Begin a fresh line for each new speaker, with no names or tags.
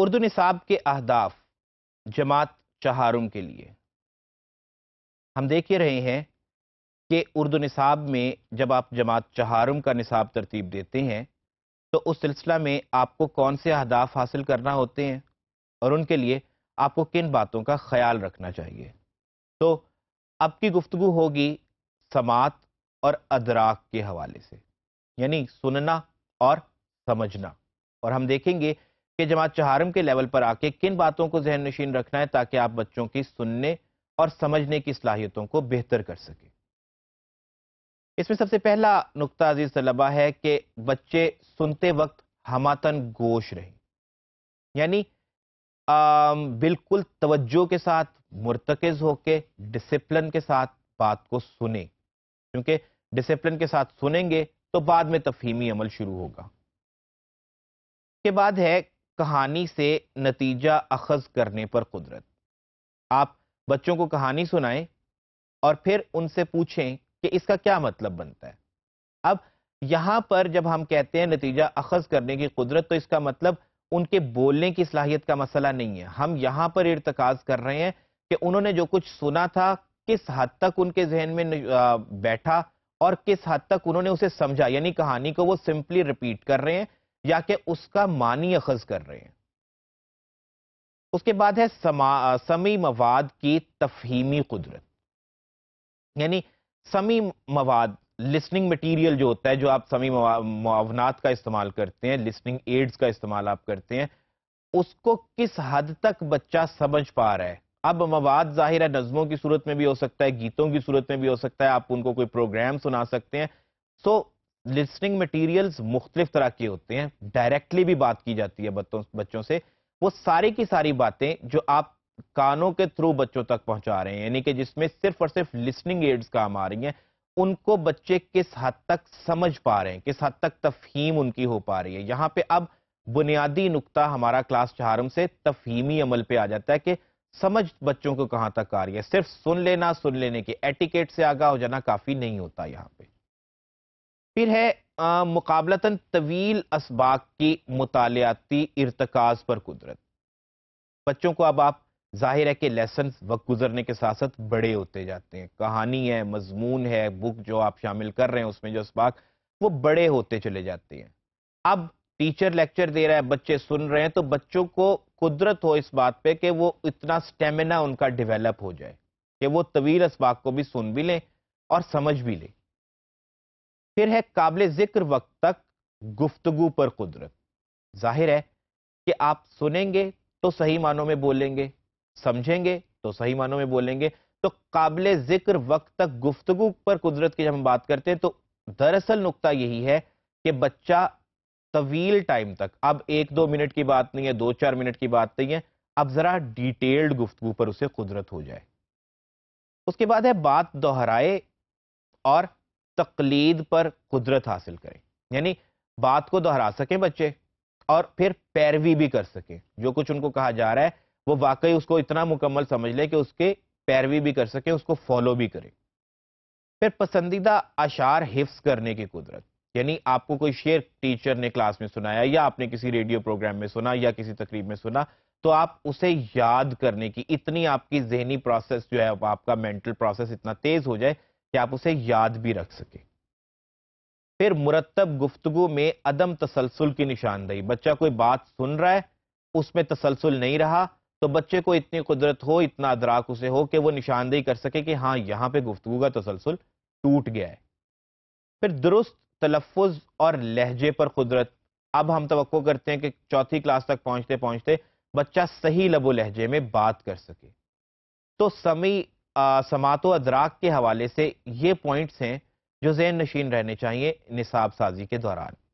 उर्दू निसाब के अहदाफ जमात चहारुम के लिए हम देख ही रहे हैं कि उर्दू निसाब में जब आप जमात चहारुम का निसाब तरतीब देते हैं तो उस सिलसिला में आपको कौन से अहदाफ हासिल करना होते हैं और उनके लिए आपको किन बातों का ख्याल रखना चाहिए तो अब की गुफ्तु होगी समात और अदराक के हवाले से यानी सुनना और समझना और हम देखेंगे कि जमात चहारम के लेवल पर आके किन बातों को जहन नशीन रखना है ताकि आप बच्चों की सुनने और समझने की सलाहियतों को बेहतर कर सकें इसमें सबसे पहला नुकता अजीज तलबा है कि बच्चे सुनते वक्त हमातन गोश रहें यानी बिल्कुल तवज्जो के साथ मुरतकज़ होके डिसिप्लिन के साथ बात को सुने क्योंकि डिसिप्लिन के साथ सुनेंगे तो बाद में तफहीमी अमल शुरू होगा के बाद है कहानी से नतीजा अखज करने पर कुदरत आप बच्चों को कहानी सुनाएं और फिर उनसे पूछें कि इसका क्या मतलब बनता है अब यहां पर जब हम कहते हैं नतीजा अखज करने की कुदरत तो इसका मतलब उनके बोलने की सलाहियत का मसला नहीं है हम यहां पर इरतकाज कर रहे हैं कि उन्होंने जो कुछ सुना था किस हद तक उनके जहन में बैठा और किस हद तक उन्होंने उसे समझा यानी कहानी को वो सिंपली रिपीट कर रहे हैं या कि उसका मानी अखज कर रहे हैं उसके बाद है समा, समी मवाद की तफहीमी कुदरत यानी समी मवाद लिसनिंग मटीरियल जो होता है जो आप समी मुआवनात का इस्तेमाल करते हैं लिसनिंग एड्स का इस्तेमाल आप करते हैं उसको किस हद तक बच्चा समझ पा रहा है अब मवाद जाहिर है नज़मों की सूरत में भी हो सकता है गीतों की सूरत में भी हो सकता है आप उनको कोई प्रोग्राम सुना सकते हैं सो लिस्निंग मटेरियल्स मुख्तलिफ तरह के होते हैं डायरेक्टली भी बात की जाती है बच्चों बच्चों से वो सारी की सारी बातें जो आप कानों के थ्रू बच्चों तक पहुंचा रहे हैं यानी कि जिसमें सिर्फ और सिर्फ लिस्निंग एड्स काम आ रही हैं उनको बच्चे किस हद तक समझ पा रहे हैं किस हद तक तफहीम उनकी हो पा रही है यहाँ पे अब बुनियादी नुकता हमारा क्लास चारम से तफहीमी अमल पे आ जाता है कि समझ बच्चों को कहाँ तक आ रही है सिर्फ सुन लेना सुन लेने के एटिकेट से आगा हो जाना काफ़ी नहीं होता यहाँ पे फिर है मुकाबलता तवील इसबाक की मुतालियाती इरतकाज पर कुदरत बच्चों को अब आप जाहिर है कि लेसन वक्त गुजरने के साथ साथ बड़े होते जाते हैं कहानी है मजमून है बुक जो आप शामिल कर रहे हैं उसमें जो इसबाक वो बड़े होते चले जाते हैं अब टीचर लेक्चर दे रहा है बच्चे सुन रहे हैं तो बच्चों को कुदरत हो इस बात पे कि वो इतना स्टेमिना उनका डेवलप हो जाए कि वो तवील इसबाक को भी सुन भी लें और समझ भी लें फिर है काबिल जिक्र वक्त तक गुफ्तगु पर कुदरत जाहिर है कि आप सुनेंगे तो सही मानों में बोलेंगे समझेंगे तो सही मानों में बोलेंगे तो काबिल जिक्र वक्त तक गुफ्तगु पर कुदरत की जब हम बात करते हैं तो दरअसल नुकता यही है कि बच्चा तवील टाइम तक अब एक दो मिनट की बात नहीं है दो चार मिनट की बात नहीं है अब जरा डिटेल्ड गुफ्तगु पर उसे कुदरत हो जाए उसके बाद है बात दोहराए और तकलीद पर कुदरत हासिल करें यानी बात को दोहरा सकें बच्चे और फिर पैरवी भी कर सकें जो कुछ उनको कहा जा रहा है वो वाकई उसको इतना मुकम्मल समझ लें कि उसके पैरवी भी कर सकें उसको फॉलो भी करें फिर पसंदीदा अशार हिफ्स करने की कुदरत यानी आपको कोई शेर टीचर ने क्लास में सुनाया या आपने किसी रेडियो प्रोग्राम में सुना या किसी तकरीब में सुना तो आप उसे याद करने की इतनी आपकी जहनी प्रोसेस जो है आपका मेंटल प्रोसेस इतना तेज हो जाए कि आप उसे याद भी रख सके फिर मुरतब गुफ्तगु में अदम तसलसल की निशानदेही बच्चा कोई बात सुन रहा है उसमें तसलसल नहीं रहा तो बच्चे को इतनी कुदरत हो इतना अदराक उसे हो कि वो निशानदेही कर सके कि हाँ यहाँ पे गुफ्तगु का तसलसल टूट गया है फिर दुरुस्त तलफ़ और लहजे पर कुदरत अब हम तो करते हैं कि चौथी क्लास तक पहुंचते पहुंचते बच्चा सही लबो लहजे में बात कर सके तो समी समातो अदराक के हवाले से ये पॉइंट्स हैं जो जैन नशीन रहने चाहिए निसाब साजी के दौरान